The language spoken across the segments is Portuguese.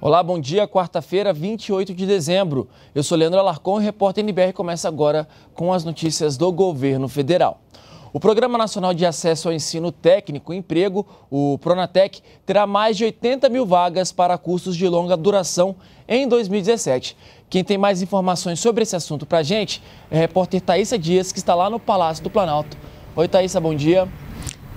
Olá, bom dia. Quarta-feira, 28 de dezembro. Eu sou Leandro Alarcon e o repórter NBR começa agora com as notícias do governo federal. O Programa Nacional de Acesso ao Ensino Técnico e Emprego, o Pronatec, terá mais de 80 mil vagas para cursos de longa duração em 2017. Quem tem mais informações sobre esse assunto para a gente é a repórter Thaisa Dias, que está lá no Palácio do Planalto. Oi, Thaisa, bom dia.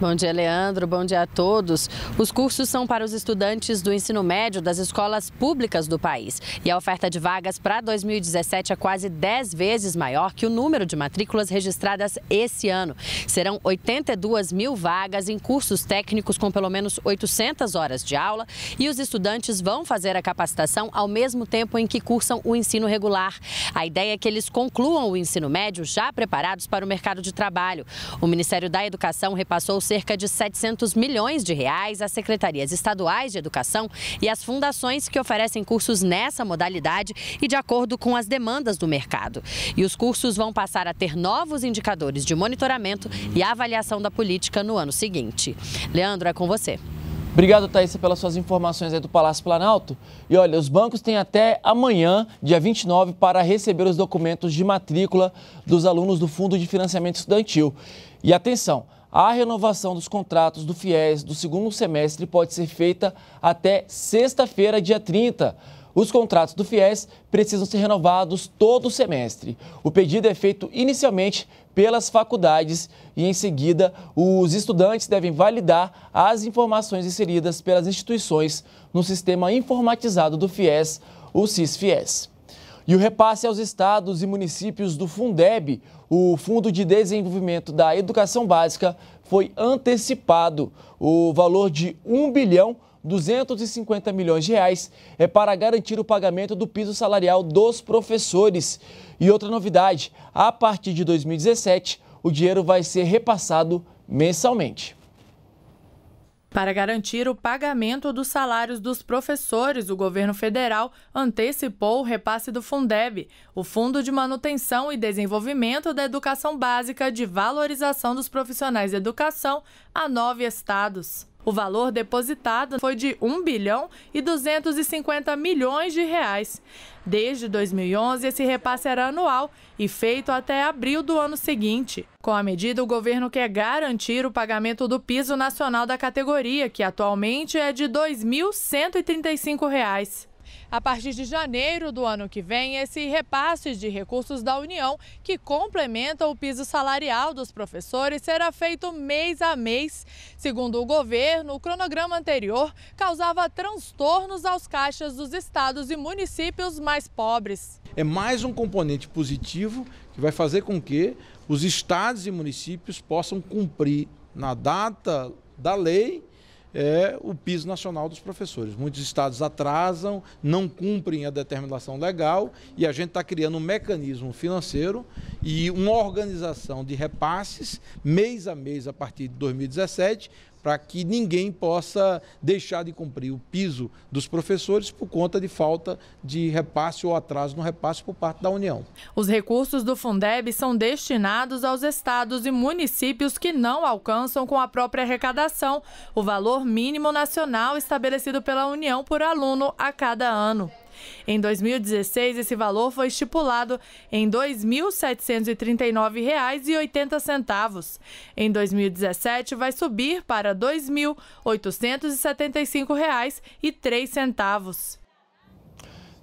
Bom dia, Leandro. Bom dia a todos. Os cursos são para os estudantes do ensino médio das escolas públicas do país. E a oferta de vagas para 2017 é quase 10 vezes maior que o número de matrículas registradas esse ano. Serão 82 mil vagas em cursos técnicos com pelo menos 800 horas de aula. E os estudantes vão fazer a capacitação ao mesmo tempo em que cursam o ensino regular. A ideia é que eles concluam o ensino médio já preparados para o mercado de trabalho. O Ministério da Educação repassou cerca de 700 milhões de reais às secretarias estaduais de educação e às fundações que oferecem cursos nessa modalidade e de acordo com as demandas do mercado. E os cursos vão passar a ter novos indicadores de monitoramento e avaliação da política no ano seguinte. Leandro, é com você. Obrigado, Thaís, pelas suas informações aí do Palácio Planalto. E olha, os bancos têm até amanhã, dia 29, para receber os documentos de matrícula dos alunos do Fundo de Financiamento Estudantil. E atenção, a renovação dos contratos do FIES do segundo semestre pode ser feita até sexta-feira, dia 30. Os contratos do FIES precisam ser renovados todo semestre. O pedido é feito inicialmente pelas faculdades e, em seguida, os estudantes devem validar as informações inseridas pelas instituições no sistema informatizado do FIES, o SIS-FIES. E o repasse aos estados e municípios do Fundeb, o Fundo de Desenvolvimento da Educação Básica, foi antecipado. O valor de 1 bilhão 250 milhões de reais é para garantir o pagamento do piso salarial dos professores. E outra novidade, a partir de 2017, o dinheiro vai ser repassado mensalmente. Para garantir o pagamento dos salários dos professores, o governo federal antecipou o repasse do Fundeb, o Fundo de Manutenção e Desenvolvimento da Educação Básica de Valorização dos Profissionais de Educação, a nove estados. O valor depositado foi de 1 bilhão e 250 milhões de reais. Desde 2011, esse repasse era anual e feito até abril do ano seguinte. Com a medida, o governo quer garantir o pagamento do piso nacional da categoria, que atualmente é de R$ 2.135. A partir de janeiro do ano que vem, esse repasse de recursos da União, que complementa o piso salarial dos professores, será feito mês a mês. Segundo o governo, o cronograma anterior causava transtornos aos caixas dos estados e municípios mais pobres. É mais um componente positivo que vai fazer com que os estados e municípios possam cumprir na data da lei é o piso nacional dos professores. Muitos estados atrasam, não cumprem a determinação legal e a gente está criando um mecanismo financeiro e uma organização de repasses mês a mês a partir de 2017 para que ninguém possa deixar de cumprir o piso dos professores por conta de falta de repasse ou atraso no repasse por parte da União. Os recursos do Fundeb são destinados aos estados e municípios que não alcançam com a própria arrecadação o valor mínimo nacional estabelecido pela União por aluno a cada ano. Em 2016, esse valor foi estipulado em R$ 2.739,80. Em 2017, vai subir para R$ 2.875,03.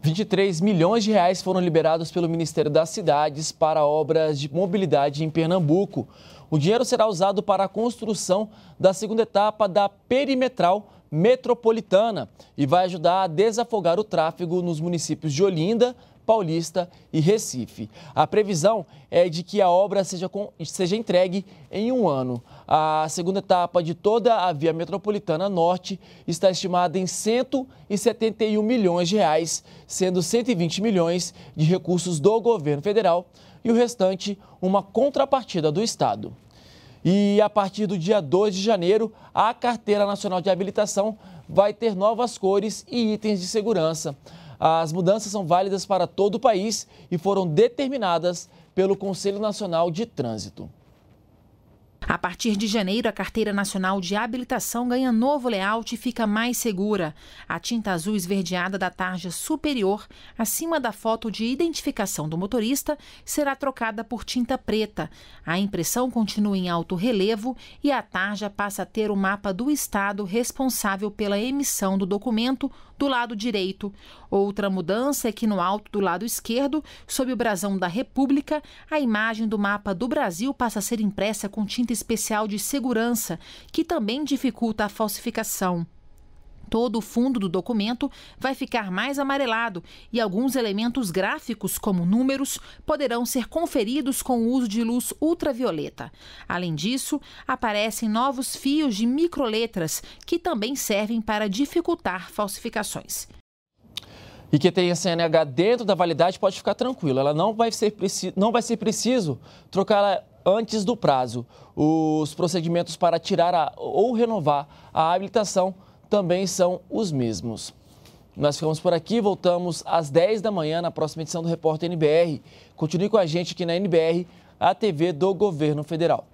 23 milhões de reais foram liberados pelo Ministério das Cidades para obras de mobilidade em Pernambuco. O dinheiro será usado para a construção da segunda etapa da perimetral metropolitana e vai ajudar a desafogar o tráfego nos municípios de Olinda, Paulista e Recife. A previsão é de que a obra seja, com, seja entregue em um ano. A segunda etapa de toda a via metropolitana norte está estimada em 171 milhões de reais, sendo 120 milhões de recursos do governo federal e o restante uma contrapartida do Estado. E a partir do dia 2 de janeiro, a Carteira Nacional de Habilitação vai ter novas cores e itens de segurança. As mudanças são válidas para todo o país e foram determinadas pelo Conselho Nacional de Trânsito. A partir de janeiro, a Carteira Nacional de Habilitação ganha novo layout e fica mais segura. A tinta azul esverdeada da tarja superior, acima da foto de identificação do motorista, será trocada por tinta preta. A impressão continua em alto relevo e a tarja passa a ter o mapa do estado responsável pela emissão do documento do lado direito. Outra mudança é que no alto do lado esquerdo, sob o brasão da República, a imagem do mapa do Brasil passa a ser impressa com tinta especial de segurança, que também dificulta a falsificação. Todo o fundo do documento vai ficar mais amarelado e alguns elementos gráficos, como números, poderão ser conferidos com o uso de luz ultravioleta. Além disso, aparecem novos fios de microletras, que também servem para dificultar falsificações. E quem tem a CNH dentro da validade pode ficar tranquilo, ela não vai ser, preci... não vai ser preciso trocar antes do prazo. Os procedimentos para tirar a, ou renovar a habilitação também são os mesmos. Nós ficamos por aqui, voltamos às 10 da manhã na próxima edição do Repórter NBR. Continue com a gente aqui na NBR, a TV do Governo Federal.